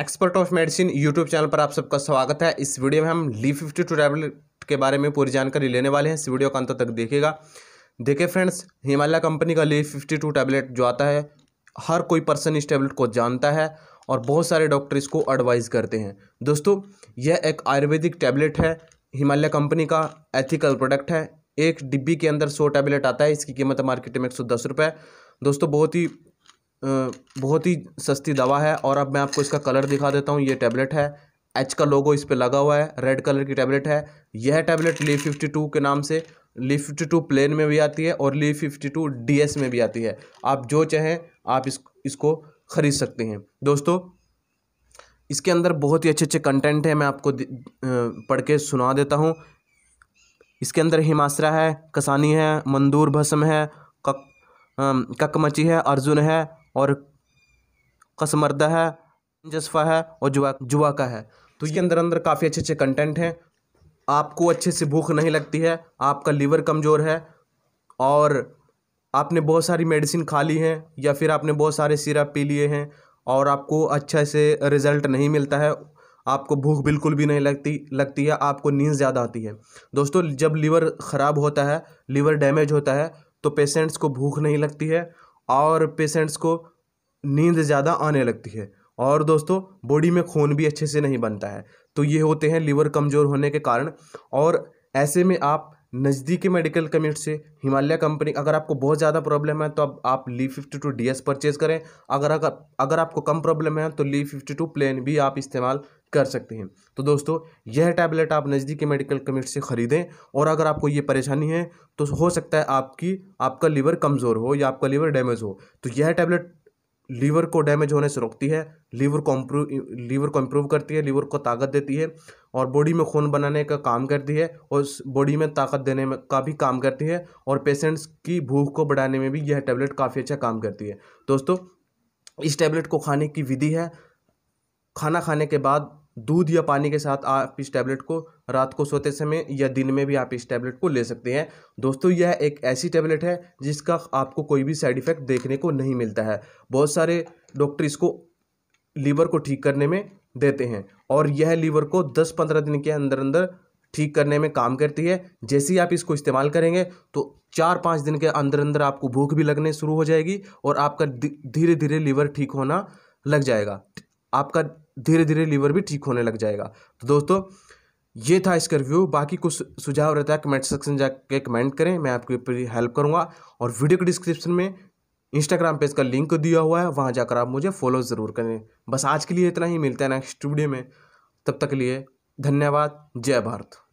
expert of medicine YouTube channel पर आप सबका स्वागत है इस वीडियो में हम ली फिफ्टी टू टैबलेट के बारे में पूरी जानकारी लेने वाले हैं इस वीडियो का अंत तक देखिएगा देखिए फ्रेंड्स हिमालय कंपनी का ली फिफ्टी टू टैबलेट जो आता है हर कोई पर्सन इस टैबलेट को जानता है और बहुत सारे डॉक्टर इसको एडवाइस करते हैं दोस्तों यह एक आयुर्वेदिक टैबलेट है हिमालय कंपनी का एथिकल प्रोडक्ट है एक डिब्बी के अंदर सौ टैबलेट आता है इसकी कीमत मार्केट में एक सौ दस रुपये दोस्तों बहुत ही बहुत ही सस्ती दवा है और अब मैं आपको इसका कलर दिखा देता हूँ ये टैबलेट है एच का लोगो इस पर लगा हुआ है रेड कलर की टैबलेट है यह टैबलेट ली फिफ्टी टू के नाम से ली फिफ्टी टू प्लेन में भी आती है और Liv fifty two D S में भी आती है आप जो चाहें आप इस इसको ख़रीद सकते हैं दोस्तों इसके अंदर बहुत ही अच्छे अच्छे कंटेंट हैं मैं आपको पढ़ के सुना देता हूँ इसके अंदर हिमाश्रा है कसानी है मंदूर भस्म है कक ककमची है अर्जुन है और कसमरदा है जसफा है और जुआ जुआ का है तो इसके अंदर अंदर काफ़ी अच्छे अच्छे कंटेंट हैं आपको अच्छे से भूख नहीं लगती है आपका लीवर कमज़ोर है और आपने बहुत सारी मेडिसिन खा ली हैं या फिर आपने बहुत सारे सिरप पी लिए हैं और आपको अच्छे से रिज़ल्ट नहीं मिलता है आपको भूख बिल्कुल भी नहीं लगती लगती है आपको नींद ज़्यादा आती है दोस्तों जब लीवर ख़राब होता है लीवर डैमेज होता है तो पेशेंट्स को भूख नहीं लगती है और पेशेंट्स को नींद ज़्यादा आने लगती है और दोस्तों बॉडी में खून भी अच्छे से नहीं बनता है तो ये होते हैं लीवर कमज़ोर होने के कारण और ऐसे में आप नज़दीकी मेडिकल कमिट से हिमालय कंपनी अगर आपको बहुत ज़्यादा प्रॉब्लम है तो अब आप Liv fifty two D S purchase करें अगर अगर अगर आपको कम प्रॉब्लम है तो ली फिफ्टी टू प्लेन भी आप इस्तेमाल कर सकते हैं तो दोस्तों यह टैबलेट आप नज़दीकी मेडिकल कमिट से ख़रीदें और अगर आपको ये परेशानी है तो हो सकता है आपकी आपका लीवर कमज़ोर हो या आपका लीवर डैमेज हो तो यह टैबलेट लीवर को डैमेज होने से रोकती है लीवर को इम्प्रूव लीवर को इम्प्रूव करती है लीवर को ताकत देती है और बॉडी में खून बनाने का काम करती है और बॉडी में ताकत देने में का भी काम करती है और पेशेंट्स की भूख को बढ़ाने में भी यह टैबलेट काफ़ी अच्छा काम करती है दोस्तों इस टैबलेट को खाने की विधि है खाना खाने के बाद दूध या पानी के साथ आप इस टैबलेट को रात को सोते समय या दिन में भी आप इस टैबलेट को ले सकते हैं दोस्तों यह एक ऐसी टैबलेट है जिसका आपको कोई भी साइड इफ़ेक्ट देखने को नहीं मिलता है बहुत सारे डॉक्टर इसको लीवर को ठीक करने में देते हैं और यह लीवर को दस पंद्रह दिन के अंदर अंदर ठीक करने में काम करती है जैसे ही आप इसको इस्तेमाल करेंगे तो चार पाँच दिन के अंदर अंदर आपको भूख भी लगने शुरू हो जाएगी और आपका धीरे धीरे लीवर ठीक होना लग जाएगा आपका धीरे धीरे लीवर भी ठीक होने लग जाएगा तो दोस्तों ये था इसका रिव्यू बाकी कुछ सुझाव रहता है कमेंट सेक्शन जाके कमेंट करें मैं आपकी पूरी हेल्प करूँगा और वीडियो के डिस्क्रिप्शन में इंस्टाग्राम पेज का लिंक दिया हुआ है वहाँ जाकर आप मुझे फॉलो ज़रूर करें बस आज के लिए इतना ही मिलता है नेक्स्ट वीडियो में तब तक के लिए धन्यवाद जय भारत